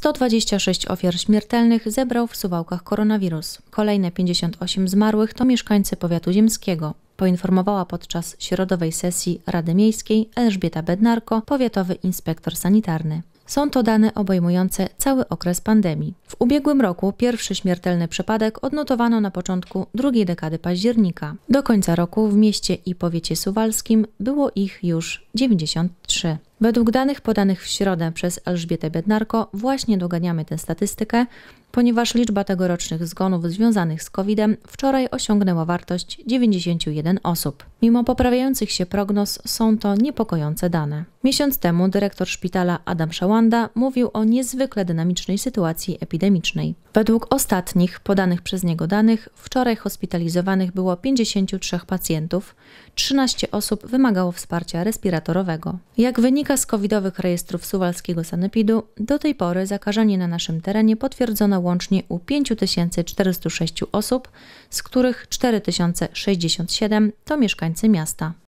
126 ofiar śmiertelnych zebrał w Suwałkach koronawirus. Kolejne 58 zmarłych to mieszkańcy powiatu ziemskiego poinformowała podczas środowej sesji Rady Miejskiej Elżbieta Bednarko, powiatowy inspektor sanitarny. Są to dane obejmujące cały okres pandemii. W ubiegłym roku pierwszy śmiertelny przypadek odnotowano na początku drugiej dekady października. Do końca roku w mieście i powiecie suwalskim było ich już 93. Według danych podanych w środę przez Elżbietę Bednarko właśnie doganiamy tę statystykę, ponieważ liczba tegorocznych zgonów związanych z COVID-em wczoraj osiągnęła wartość 91 osób. Mimo poprawiających się prognoz są to niepokojące dane. Miesiąc temu dyrektor szpitala Adam Szałanda mówił o niezwykle dynamicznej sytuacji epidemicznej. Według ostatnich podanych przez niego danych wczoraj hospitalizowanych było 53 pacjentów, 13 osób wymagało wsparcia respiratorowego. Jak wynika z covidowych rejestrów suwalskiego sanepidu, do tej pory zakażenie na naszym terenie potwierdzono łącznie u 5406 osób, z których 4067 to mieszkańcy miasta.